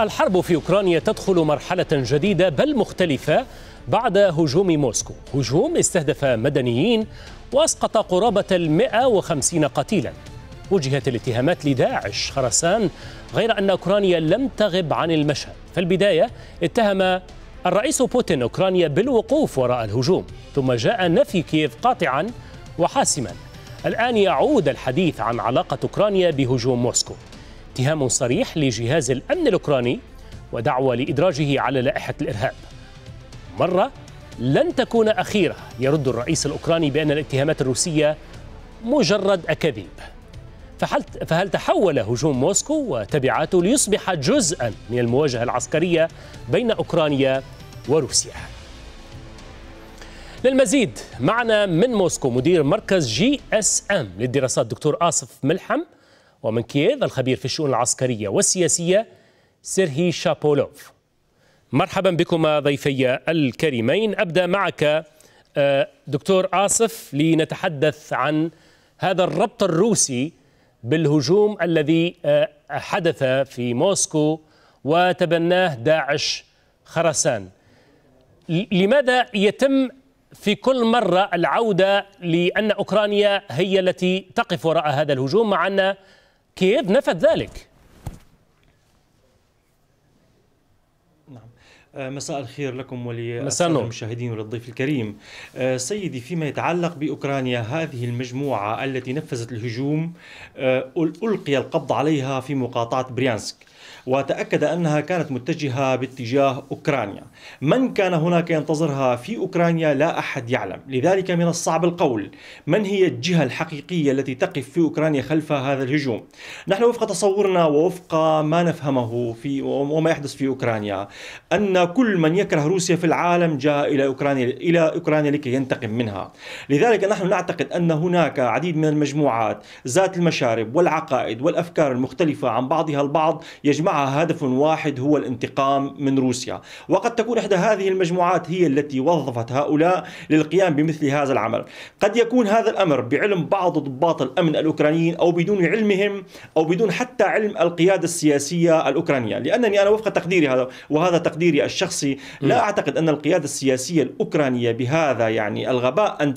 الحرب في أوكرانيا تدخل مرحلة جديدة بل مختلفة بعد هجوم موسكو هجوم استهدف مدنيين وأسقط قرابة المئة وخمسين قتيلا وجهت الاتهامات لداعش خرسان غير أن أوكرانيا لم تغب عن المشهد في البداية اتهم الرئيس بوتين أوكرانيا بالوقوف وراء الهجوم ثم جاء نفي كييف قاطعا وحاسما الآن يعود الحديث عن علاقة أوكرانيا بهجوم موسكو اتهام صريح لجهاز الأمن الأوكراني ودعوة لإدراجه على لائحة الإرهاب مرة لن تكون أخيرة يرد الرئيس الأوكراني بأن الاتهامات الروسية مجرد أكاذيب فهل تحول هجوم موسكو وتبعاته ليصبح جزءا من المواجهة العسكرية بين أوكرانيا وروسيا للمزيد معنا من موسكو مدير مركز جي اس ام للدراسات دكتور آصف ملحم ومن كييف الخبير في الشؤون العسكرية والسياسية سيرهي شابولوف مرحبا بكما ضيفي الكريمين أبدأ معك آه، دكتور آصف لنتحدث عن هذا الربط الروسي بالهجوم الذي آه، حدث في موسكو وتبناه داعش خرسان لماذا يتم في كل مرة العودة لأن أوكرانيا هي التي تقف وراء هذا الهجوم مع أن كييف نفت ذلك نعم. آه، مساء الخير لكم وللمشاهدين وللضيف الكريم آه، سيدي فيما يتعلق بأوكرانيا هذه المجموعة التي نفذت الهجوم آه، ألقي القبض عليها في مقاطعة بريانسك وتأكد أنها كانت متجهة باتجاه أوكرانيا من كان هناك ينتظرها في أوكرانيا لا أحد يعلم لذلك من الصعب القول من هي الجهة الحقيقية التي تقف في أوكرانيا خلف هذا الهجوم نحن وفق تصورنا ووفق ما نفهمه في وما يحدث في أوكرانيا أن كل من يكره روسيا في العالم جاء إلى أوكرانيا إلى أوكرانيا لكي ينتقم منها لذلك نحن نعتقد أن هناك عديد من المجموعات ذات المشارب والعقائد والأفكار المختلفة عن بعضها البعض يجمعها هدف واحد هو الانتقام من روسيا وقد تكون إحدى هذه المجموعات هي التي وظفت هؤلاء للقيام بمثل هذا العمل قد يكون هذا الأمر بعلم بعض ضباط الأمن الأوكرانيين أو بدون علمهم أو بدون حتى علم القيادة السياسية الأوكرانية لأنني أنا وفق تقديري هذا وهذا تقديري الشخصي لا أعتقد أن القيادة السياسية الأوكرانية بهذا يعني الغباء أن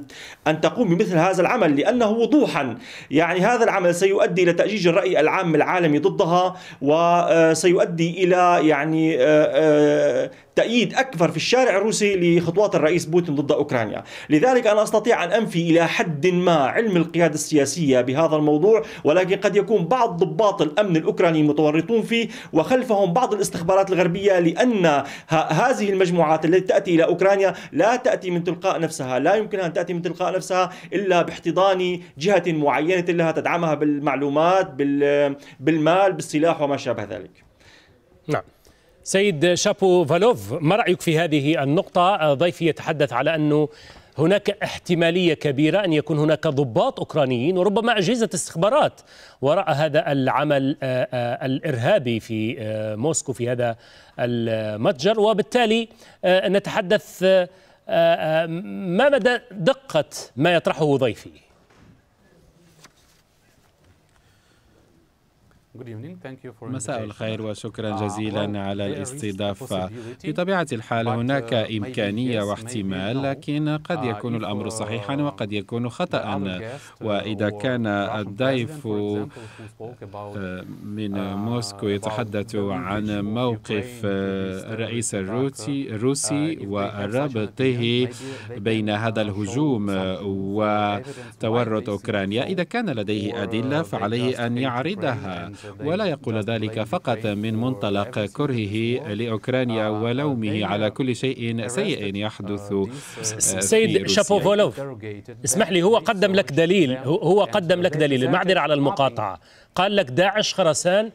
أن تقوم بمثل هذا العمل لأنه وضوحا يعني هذا العمل سيؤدي إلى تأجيج الرأي العام العالمي ضدها و آه، سيؤدي الى يعني آه، آه، تأييد أكبر في الشارع الروسي لخطوات الرئيس بوتين ضد أوكرانيا لذلك أنا أستطيع أن أنفي إلى حد ما علم القيادة السياسية بهذا الموضوع ولكن قد يكون بعض ضباط الأمن الأوكراني متورطون فيه وخلفهم بعض الاستخبارات الغربية لأن هذه المجموعات التي تأتي إلى أوكرانيا لا تأتي من تلقاء نفسها لا يمكن أن تأتي من تلقاء نفسها إلا باحتضان جهة معينة لها تدعمها بالمعلومات بالمال بالسلاح وما شابه ذلك نعم سيد شابو فالوف ما رأيك في هذه النقطة ضيفي يتحدث على أنه هناك احتمالية كبيرة أن يكون هناك ضباط أوكرانيين وربما أجهزة استخبارات وراء هذا العمل آه، آه، الإرهابي في آه، موسكو في هذا المتجر وبالتالي نتحدث ما مدى دقة ما يطرحه ضيفي مساء الخير وشكرا uh, جزيلا على الاستضافة بطبيعة الحال uh, هناك إمكانية واحتمال لكن قد uh, يكون الأمر صحيحا وقد يكون خطأ وإذا كان الضيف آه، من موسكو يتحدث عن موقف آه، الرئيس الروسي وربطه بين هذا الهجوم وتورط أوكرانيا إذا كان لديه أدلة فعليه أن يعرضها ولا يقول ذلك فقط من منطلق كرهه لأوكرانيا ولومه على كل شيء سيء يحدث آه، سيد شابوفولوف اسمح لي هو قدم لك دليل هو قدم لك دليل المعذرة على المقاطعة قال لك داعش خرسان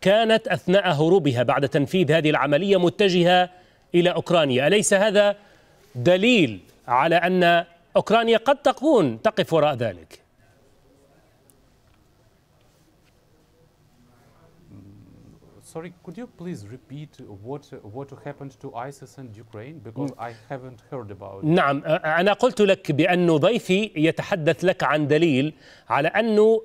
كانت أثناء هروبها بعد تنفيذ هذه العملية متجهة إلى أوكرانيا أليس هذا دليل على أن أوكرانيا قد تكون تقف وراء ذلك sorry, could you please repeat what what happened to ISIS and Ukraine because mm. I haven't heard about. It. نعم أنا قلت لك بأن ضيفي يتحدث لك عن دليل على أن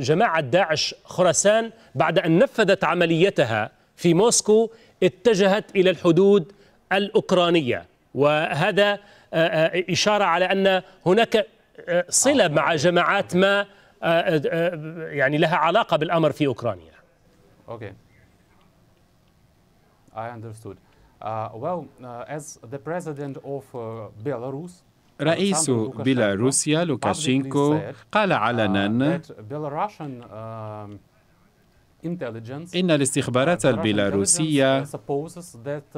جماعة داعش خراسان بعد أن نفذت عمليتها في موسكو اتجهت إلى الحدود الأوكرانية وهذا إشارة على أن هناك صلة مع آه. جماعات ما يعني لها علاقة بالأمر في أوكرانيا. Okay. I understood. Uh, well, uh, as the president of uh, Belarus, رئيس بيلاروسيا لوكاشينكو قال علنا إن الاستخبارات البيلاروسية uh,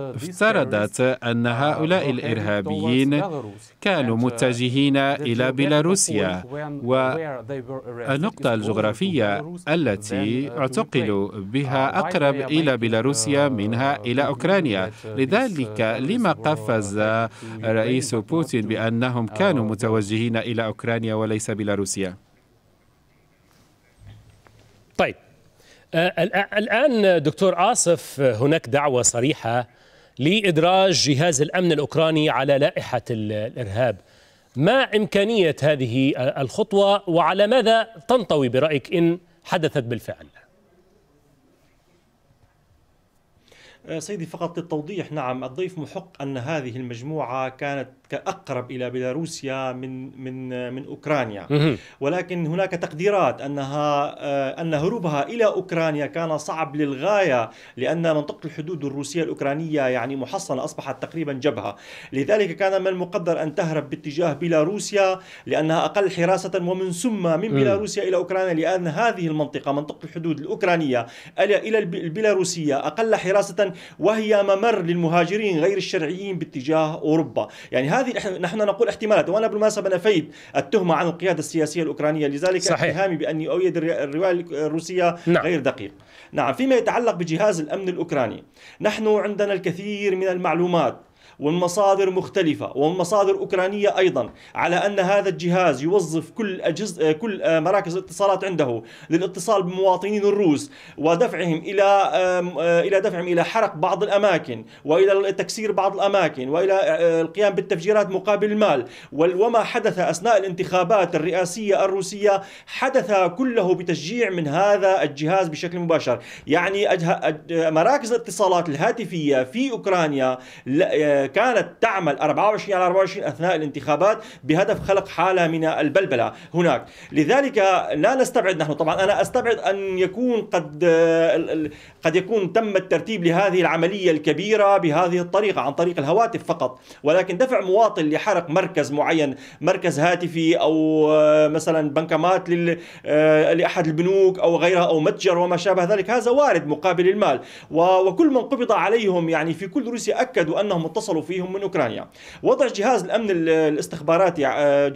افترضت أن هؤلاء الإرهابيين كانوا uh, متجهين إلى بيلاروسيا والنقطة الجغرافية التي uh, اعتقلوا بها أقرب إلى بيلاروسيا منها إلى أوكرانيا لذلك لما قفز رئيس بوتين بأنهم كانوا متوجهين إلى أوكرانيا وليس بيلاروسيا طيب آه، آه، الآن دكتور آصف آه، هناك دعوة صريحة لإدراج جهاز الأمن الأوكراني على لائحة الإرهاب ما إمكانية هذه الخطوة وعلى ماذا تنطوي برأيك إن حدثت بالفعل؟ سيدي فقط للتوضيح نعم الضيف محق أن هذه المجموعة كانت أقرب إلى بيلاروسيا من من من أوكرانيا ولكن هناك تقديرات أنها آه، أن هروبها إلى أوكرانيا كان صعب للغاية لأن منطقة الحدود الروسية الأوكرانية يعني محصنة أصبحت تقريبا جبهة لذلك كان من المقدر أن تهرب باتجاه بيلاروسيا لأنها أقل حراسة ومن ثم من بيلاروسيا إلى أوكرانيا لأن هذه المنطقة منطقة الحدود الأوكرانية إلى البيلاروسية أقل حراسة وهي ممر للمهاجرين غير الشرعيين باتجاه أوروبا يعني هذا هذه نحن نقول احتمالات وانا بالمناسبه نفيت التهمه عن القياده السياسيه الاوكرانيه لذلك صحيح. اتهامي باني اؤيد الروايه الروسيه نعم. غير دقيق نعم فيما يتعلق بجهاز الامن الاوكراني نحن عندنا الكثير من المعلومات والمصادر مختلفة والمصادر أوكرانية أيضا على أن هذا الجهاز يوظف كل أجز... آه، كل آه، مراكز الاتصالات عنده للاتصال بمواطنين الروس ودفعهم إلى آه، إلى دفعهم إلى حرق بعض الأماكن وإلى تكسير بعض الأماكن وإلى القيام بالتفجيرات مقابل المال وما حدث أثناء الانتخابات الرئاسية الروسية حدث كله بتشجيع من هذا الجهاز بشكل مباشر يعني مراكز الاتصالات الهاتفية في أوكرانيا كانت تعمل 24 على 24 أثناء الانتخابات بهدف خلق حالة من البلبلة هناك لذلك لا نستبعد نحن طبعا أنا أستبعد أن يكون قد قد يكون تم الترتيب لهذه العملية الكبيرة بهذه الطريقة عن طريق الهواتف فقط ولكن دفع مواطن لحرق مركز معين مركز هاتفي أو آه، مثلا بنكمات آه، لأحد البنوك أو غيرها أو متجر وما شابه ذلك هذا وارد مقابل المال وكل من قبض عليهم يعني في كل روسيا أكدوا أنهم اتصلوا وصلوا فيهم من اوكرانيا وضع جهاز الامن الاستخباراتي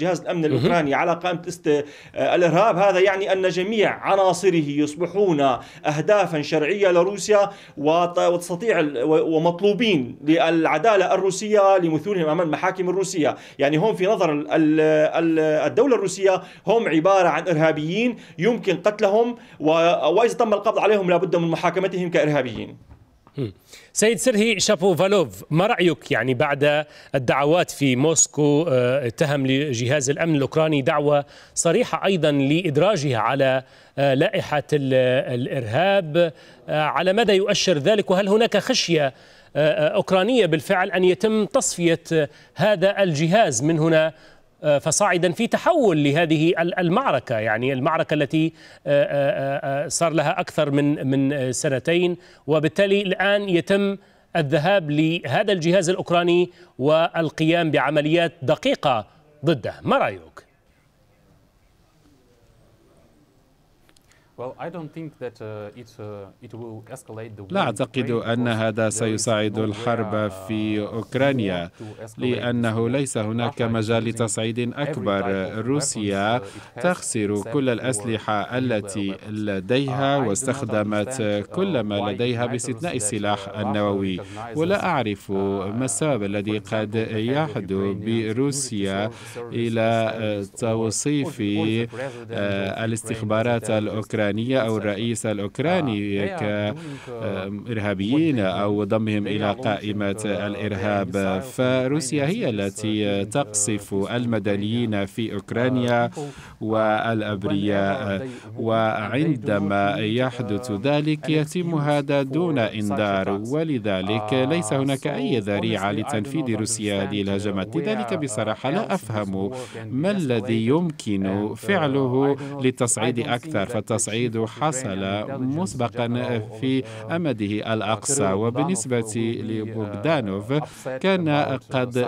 جهاز الامن الاوكراني على قائمه است... الارهاب هذا يعني ان جميع عناصره يصبحون اهدافا شرعيه لروسيا وتستطيع ومطلوبين للعداله الروسيه لمثولهم امام المحاكم الروسيه يعني هم في نظر الدوله الروسيه هم عباره عن ارهابيين يمكن قتلهم واذا تم القبض عليهم لابد من محاكمتهم كارهابيين سيد سرهي شابوفالوف ما رأيك يعني بعد الدعوات في موسكو آه، اتهم لجهاز الأمن الأوكراني دعوة صريحة أيضا لإدراجها على آه، لائحة الإرهاب آه، على ماذا يؤشر ذلك وهل هناك خشية أوكرانية بالفعل أن يتم تصفية هذا الجهاز من هنا آه، فصاعدا في تحول لهذه المعركه يعني المعركه التي آه، آه، صار لها اكثر من من سنتين وبالتالي الان يتم الذهاب لهذا الجهاز الاوكراني والقيام بعمليات دقيقه ضده ما رايك Uh, uh, لا أعتقد أن هذا سيساعد الحرب uh, في أوكرانيا لأنه ليس هناك مجال لتصعيد أكبر روسيا تخسر كل الأسلحة التي لديها واستخدمت كل ما لديها باستثناء السلاح النووي ولا أعرف ما السبب الذي قد يحدو بروسيا إلى توصيف آه، الاستخبارات الأوكرانية الأوكرانية أو الرئيس الأوكراني آه، كإرهابيين uh, أو ضمهم إلى قائمة uh, الإرهاب فروسيا هي التي uh, تقصف المدنيين في أوكرانيا والأبرياء وعندما يحدث ذلك يتم هذا دون إنذار ولذلك ليس هناك أي ذريعة لتنفيذ روسيا هذه الهجمات لذلك بصراحة لا أفهم ما الذي يمكن فعله للتصعيد أكثر فالتصعيد الصعيد حصل مسبقا في أمده الأقصى وبالنسبة لبوغدانوف كان قد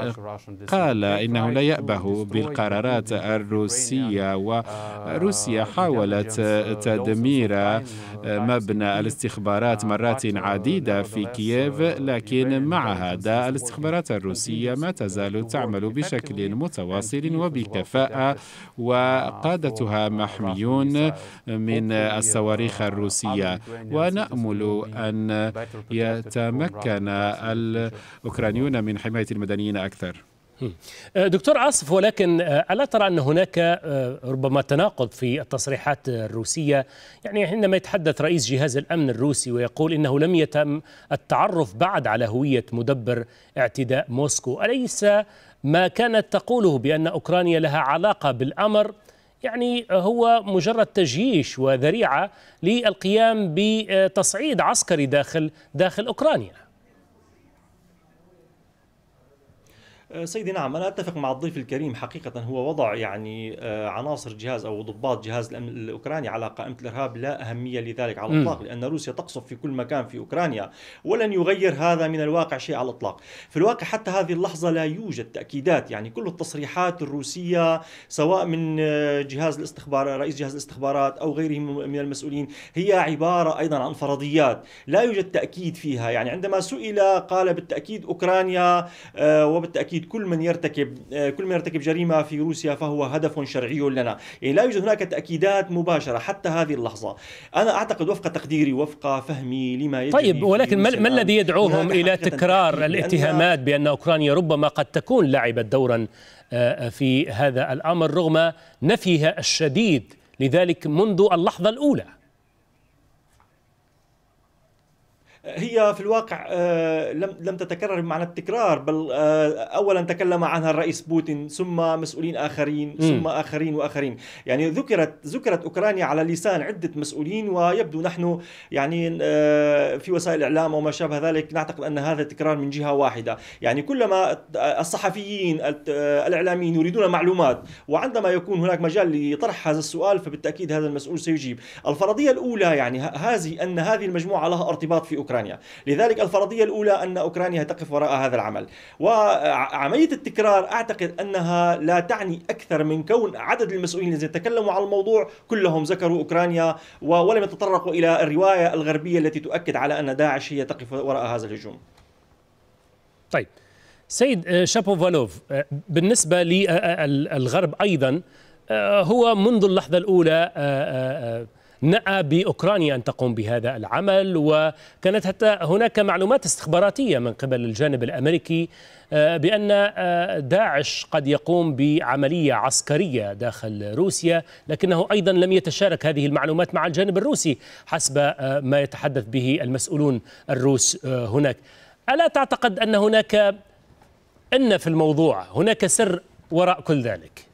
قال إنه لا يأبه بالقرارات الروسية وروسيا حاولت تدمير مبنى الاستخبارات مرات عديدة في كييف لكن مع هذا الاستخبارات الروسية ما تزال تعمل بشكل متواصل وبكفاءة وقادتها محميون من الصواريخ الروسية ونأمل أن يتمكن الأوكرانيون من حماية المدنيين أكثر آه، دكتور عاصف ولكن آه، الا ترى ان هناك آه، ربما تناقض في التصريحات الروسيه يعني عندما يتحدث رئيس جهاز الامن الروسي ويقول انه لم يتم التعرف بعد على هويه مدبر اعتداء موسكو اليس ما كانت تقوله بان اوكرانيا لها علاقه بالامر يعني هو مجرد تجييش وذريعه للقيام بتصعيد عسكري داخل داخل اوكرانيا آه، سيدي نعم أنا أتفق مع الضيف الكريم حقيقة هو وضع يعني آه، عناصر جهاز أو ضباط جهاز الأمن الأوكراني على قائمة الإرهاب لا أهمية لذلك على الإطلاق لأن روسيا تقصف في كل مكان في أوكرانيا ولن يغير هذا من الواقع شيء على الإطلاق في الواقع حتى هذه اللحظة لا يوجد تأكيدات يعني كل التصريحات الروسية سواء من آه، جهاز الاستخبار رئيس جهاز الاستخبارات أو غيره من المسؤولين هي عبارة أيضا عن فرضيات لا يوجد تأكيد فيها يعني عندما سئل قال بالتأكيد أوكرانيا وبالتأكيد اكيد كل من يرتكب آه، كل من يرتكب جريمه في روسيا فهو هدف شرعي لنا، يعني لا يوجد هناك تاكيدات مباشره حتى هذه اللحظه. انا اعتقد وفق تقديري وفق فهمي لما يجري طيب ولكن ما الذي يدعوهم الى تكرار الاتهامات بان اوكرانيا ربما قد تكون لعبت دورا آه، في هذا الامر رغم نفيها الشديد لذلك منذ اللحظه الاولى؟ هي في الواقع آه، لم لم تتكرر بمعنى التكرار بل آه، اولا تكلم عنها الرئيس بوتين ثم مسؤولين اخرين ثم اخرين واخرين يعني ذكرت ذكرت اوكرانيا على لسان عده مسؤولين ويبدو نحن يعني آه، في وسائل الاعلام وما شابه ذلك نعتقد ان هذا تكرار من جهه واحده يعني كلما الصحفيين الاعلاميين يريدون معلومات وعندما يكون هناك مجال لطرح هذا السؤال فبالتاكيد هذا المسؤول سيجيب الفرضيه الاولى يعني هذه ان هذه المجموعه لها ارتباط في أوكرانيا أوكرانيا لذلك الفرضية الأولى أن أوكرانيا تقف وراء هذا العمل وعملية التكرار أعتقد أنها لا تعني أكثر من كون عدد المسؤولين الذين تكلموا عن الموضوع كلهم ذكروا أوكرانيا ولم يتطرقوا إلى الرواية الغربية التي تؤكد على أن داعش هي تقف وراء هذا الهجوم طيب سيد آه، شابوفالوف آه، بالنسبة للغرب آه، أيضا هو منذ اللحظة الأولى نأى بأوكرانيا أن تقوم بهذا العمل وكانت حتى هناك معلومات استخباراتية من قبل الجانب الأمريكي آه، بأن آه، داعش قد يقوم بعملية عسكرية داخل روسيا لكنه أيضا لم يتشارك هذه المعلومات مع الجانب الروسي حسب آه، ما يتحدث به المسؤولون الروس هناك ألا تعتقد أن هناك أن في الموضوع هناك سر وراء كل ذلك؟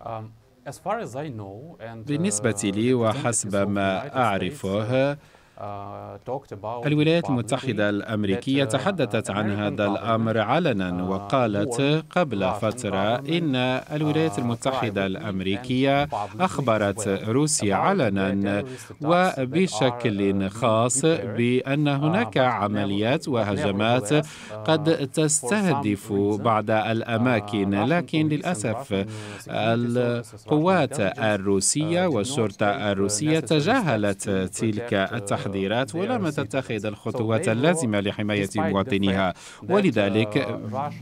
Um, بالنسبة لي uh, وحسب ما أعرفه آه، الولايات المتحدة الأمريكية uh, تحدثت عن هذا الأمر علنا uh, وقالت قبل فترة إن uh, الولايات المتحدة الأمريكية أخبرت روسيا علنا وبشكل خاص بأن هناك عمليات وهجمات قد تستهدف بعض الأماكن لكن للأسف القوات الروسية والشرطة الروسية تجاهلت تلك التحديات التحذيرات ولم تتخذ الخطوات اللازمة لحماية مواطنيها ولذلك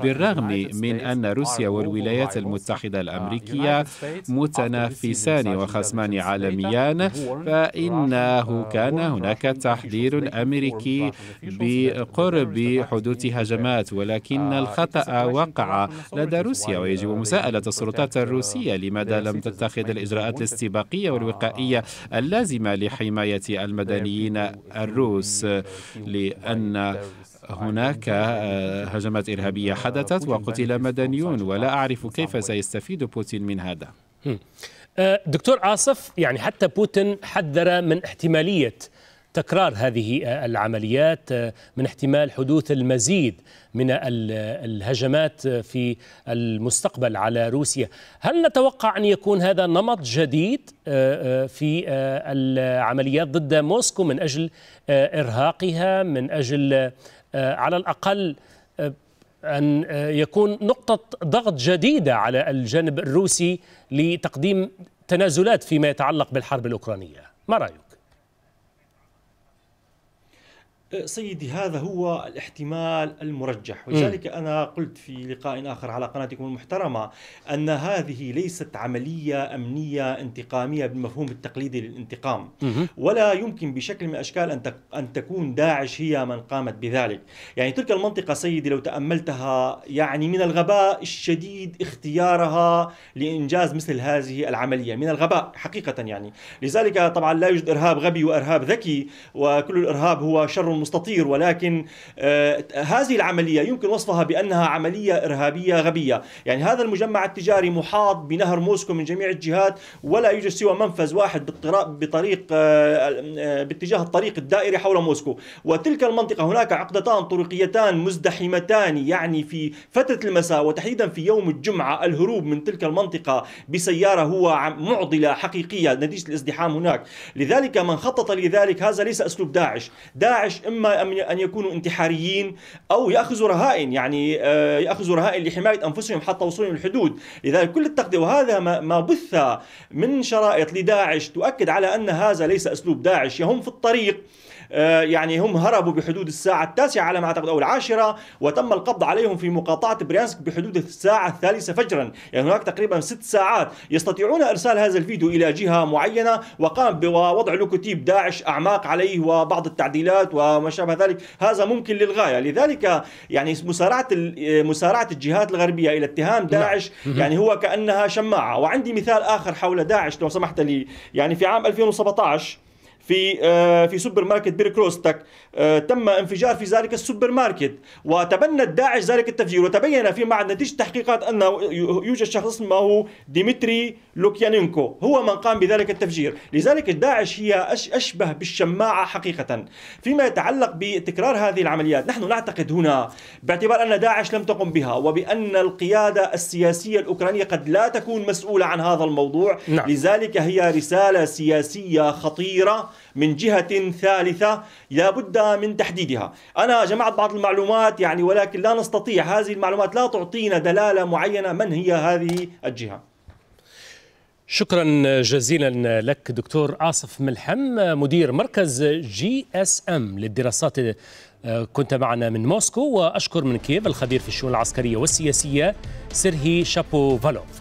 بالرغم من أن روسيا والولايات المتحدة uh, الأمريكية متنافسان وخصمان عالميان فإنه uh, كان هناك تحذير أمريكي بقرب حدوث هجمات ولكن uh, الخطأ وقع لدى روسيا ويجب مساءلة السلطات الروسية لماذا لم تتخذ الإجراءات الاستباقية والوقائية اللازمة لحماية المدنيين الروس لأن هناك آه، هجمات إرهابية حدثت وقتل مدنيون ولا أعرف كيف سيستفيد بوتين من هذا آه، دكتور عاصف يعني حتى بوتين حذر من احتمالية تكرار هذه العمليات آه، من احتمال حدوث المزيد من الهجمات في المستقبل على روسيا هل نتوقع أن يكون هذا نمط جديد آه، آه، في العمليات ضد موسكو من أجل إرهاقها من أجل على الأقل أن يكون نقطة ضغط جديدة على الجانب الروسي لتقديم تنازلات فيما يتعلق بالحرب الأوكرانية ما رأيك؟ أه، سيدي هذا هو الاحتمال المرجح ولذلك أنا قلت في لقاء آخر على قناتكم المحترمة أن هذه ليست عملية أمنية انتقامية بالمفهوم التقليدي للانتقام ولا يمكن بشكل من الأشكال أن أن تكون داعش هي من قامت بذلك يعني تلك المنطقة سيدي لو تأملتها يعني من الغباء الشديد اختيارها لإنجاز مثل هذه العملية من الغباء حقيقة يعني لذلك طبعا لا يوجد إرهاب غبي وإرهاب ذكي وكل الإرهاب هو شر مستطير ولكن آه، هذه العملية يمكن وصفها بأنها عملية إرهابية غبية يعني هذا المجمع التجاري محاط بنهر موسكو من جميع الجهات ولا يوجد سوى منفذ واحد بطريق آه، آه، باتجاه الطريق الدائري حول موسكو وتلك المنطقة هناك عقدتان طرقيتان مزدحمتان يعني في فترة المساء وتحديدا في يوم الجمعة الهروب من تلك المنطقة بسيارة هو معضلة حقيقية نتيجة الازدحام هناك لذلك من خطط لذلك هذا ليس أسلوب داعش داعش إما أن يكونوا انتحاريين أو يأخذوا رهائن يعني آه، يأخذوا رهائن لحماية أنفسهم حتى وصولهم للحدود لذلك كل التقدير وهذا ما بث من شرائط لداعش تؤكد على أن هذا ليس أسلوب داعش يهم في الطريق آه، يعني هم هربوا بحدود الساعة التاسعة على ما أعتقد أو العاشرة وتم القبض عليهم في مقاطعة بريانسك بحدود الساعة الثالثة فجرا يعني هناك تقريبا ست ساعات يستطيعون إرسال هذا الفيديو إلى جهة معينة وقام بوضع لوكوتيب داعش أعماق عليه وبعض التعديلات وما شابه ذلك هذا ممكن للغاية لذلك يعني مسارعة آه، مسارعة الجهات الغربية إلى اتهام نعم. داعش يعني هو كأنها شماعة وعندي مثال آخر حول داعش لو سمحت لي يعني في عام 2017 في آه، في سوبر ماركت بيركروستك آه، تم انفجار في ذلك السوبر ماركت وتبنت داعش ذلك التفجير وتبين في بعد نتيجة تحقيقات أنه يوجد شخص اسمه ديمتري لوكيانينكو هو من قام بذلك التفجير لذلك داعش هي أشبه بالشماعة حقيقة فيما يتعلق بتكرار هذه العمليات نحن نعتقد هنا باعتبار أن داعش لم تقم بها وبأن القيادة السياسية الأوكرانية قد لا تكون مسؤولة عن هذا الموضوع نعم. لذلك هي رسالة سياسية خطيرة من جهة ثالثة لا بد من تحديدها أنا جمعت بعض المعلومات يعني ولكن لا نستطيع هذه المعلومات لا تعطينا دلالة معينة من هي هذه الجهة شكرا جزيلا لك دكتور آصف ملحم مدير مركز جي اس ام للدراسات كنت معنا من موسكو وأشكر من كييف الخبير في الشؤون العسكرية والسياسية سيرهي شابوفالوف